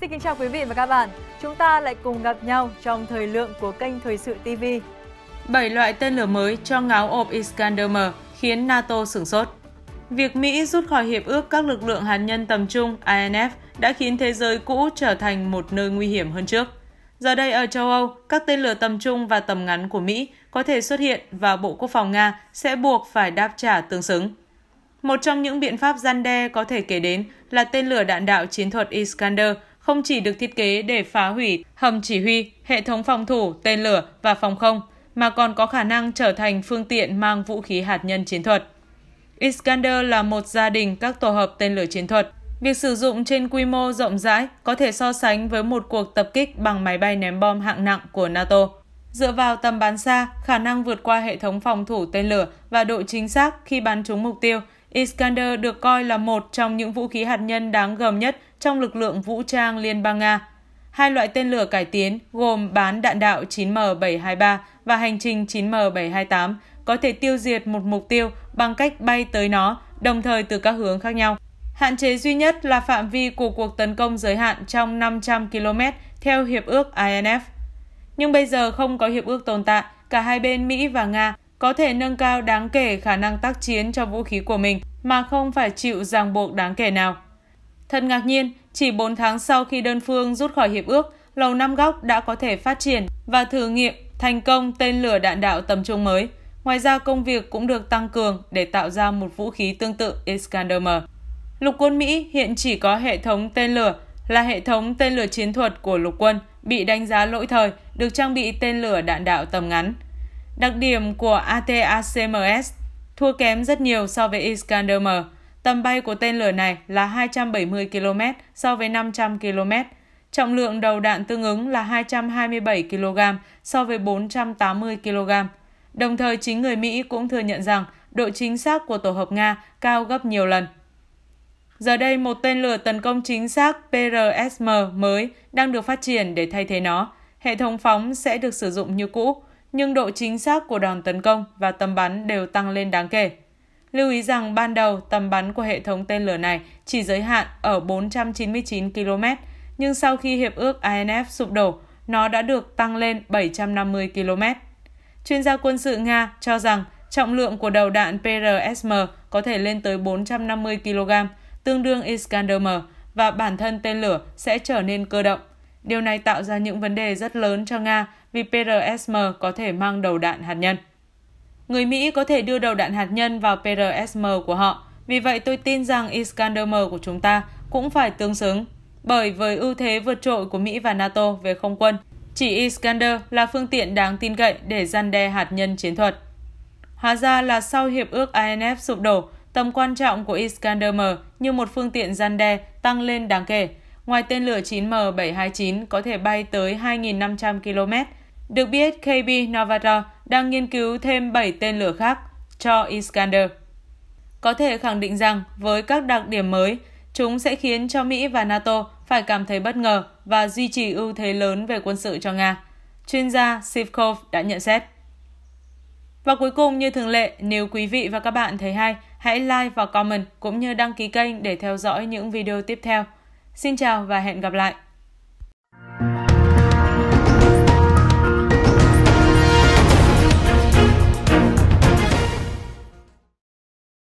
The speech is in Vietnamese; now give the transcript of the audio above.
Xin kính chào quý vị và các bạn. Chúng ta lại cùng gặp nhau trong thời lượng của kênh Thời sự TV. 7 loại tên lửa mới cho ngáo ộp Iskander-M khiến NATO sửng sốt. Việc Mỹ rút khỏi hiệp ước các lực lượng hạt nhân tầm trung INF đã khiến thế giới cũ trở thành một nơi nguy hiểm hơn trước. Giờ đây ở châu Âu, các tên lửa tầm trung và tầm ngắn của Mỹ có thể xuất hiện và Bộ Quốc phòng Nga sẽ buộc phải đáp trả tương xứng. Một trong những biện pháp gian đe có thể kể đến là tên lửa đạn đạo chiến thuật Iskander không chỉ được thiết kế để phá hủy hầm chỉ huy, hệ thống phòng thủ, tên lửa và phòng không, mà còn có khả năng trở thành phương tiện mang vũ khí hạt nhân chiến thuật. Iskander là một gia đình các tổ hợp tên lửa chiến thuật. Việc sử dụng trên quy mô rộng rãi có thể so sánh với một cuộc tập kích bằng máy bay ném bom hạng nặng của NATO. Dựa vào tầm bắn xa, khả năng vượt qua hệ thống phòng thủ tên lửa và độ chính xác khi bắn trúng mục tiêu – Iskander được coi là một trong những vũ khí hạt nhân đáng gờm nhất trong lực lượng vũ trang Liên bang Nga. Hai loại tên lửa cải tiến gồm bán đạn đạo 9M723 và hành trình 9M728 có thể tiêu diệt một mục tiêu bằng cách bay tới nó đồng thời từ các hướng khác nhau. Hạn chế duy nhất là phạm vi của cuộc tấn công giới hạn trong 500 km theo Hiệp ước INF. Nhưng bây giờ không có hiệp ước tồn tại, cả hai bên Mỹ và Nga có thể nâng cao đáng kể khả năng tác chiến cho vũ khí của mình mà không phải chịu ràng buộc đáng kể nào. Thật ngạc nhiên, chỉ 4 tháng sau khi đơn phương rút khỏi hiệp ước, Lầu Năm Góc đã có thể phát triển và thử nghiệm thành công tên lửa đạn đạo tầm trung mới. Ngoài ra công việc cũng được tăng cường để tạo ra một vũ khí tương tự Iskander-M. Lục quân Mỹ hiện chỉ có hệ thống tên lửa là hệ thống tên lửa chiến thuật của lục quân bị đánh giá lỗi thời, được trang bị tên lửa đạn đạo tầm ngắn. Đặc điểm của ATACMS thua kém rất nhiều so với Iskander M. Tầm bay của tên lửa này là 270 km so với 500 km. Trọng lượng đầu đạn tương ứng là 227 kg so với 480 kg. Đồng thời chính người Mỹ cũng thừa nhận rằng độ chính xác của tổ hợp Nga cao gấp nhiều lần. Giờ đây một tên lửa tấn công chính xác PRSM mới đang được phát triển để thay thế nó. Hệ thống phóng sẽ được sử dụng như cũ nhưng độ chính xác của đòn tấn công và tầm bắn đều tăng lên đáng kể. Lưu ý rằng ban đầu tầm bắn của hệ thống tên lửa này chỉ giới hạn ở 499 km, nhưng sau khi hiệp ước INF sụp đổ, nó đã được tăng lên 750 km. Chuyên gia quân sự Nga cho rằng trọng lượng của đầu đạn PRSM có thể lên tới 450 kg, tương đương Iskander-M, và bản thân tên lửa sẽ trở nên cơ động. Điều này tạo ra những vấn đề rất lớn cho Nga vì PRSM có thể mang đầu đạn hạt nhân. Người Mỹ có thể đưa đầu đạn hạt nhân vào PRSM của họ, vì vậy tôi tin rằng Iskander-M của chúng ta cũng phải tương xứng, bởi với ưu thế vượt trội của Mỹ và NATO về không quân, chỉ Iskander là phương tiện đáng tin cậy để gian đe hạt nhân chiến thuật. Hóa ra là sau hiệp ước INF sụp đổ, tầm quan trọng của Iskander-M như một phương tiện gian đe tăng lên đáng kể. Ngoài tên lửa 9M729 có thể bay tới 2.500 km, được biết, KB Novator đang nghiên cứu thêm 7 tên lửa khác cho Iskander. Có thể khẳng định rằng với các đặc điểm mới, chúng sẽ khiến cho Mỹ và NATO phải cảm thấy bất ngờ và duy trì ưu thế lớn về quân sự cho Nga. Chuyên gia Sivkov đã nhận xét. Và cuối cùng như thường lệ, nếu quý vị và các bạn thấy hay, hãy like và comment cũng như đăng ký kênh để theo dõi những video tiếp theo. Xin chào và hẹn gặp lại!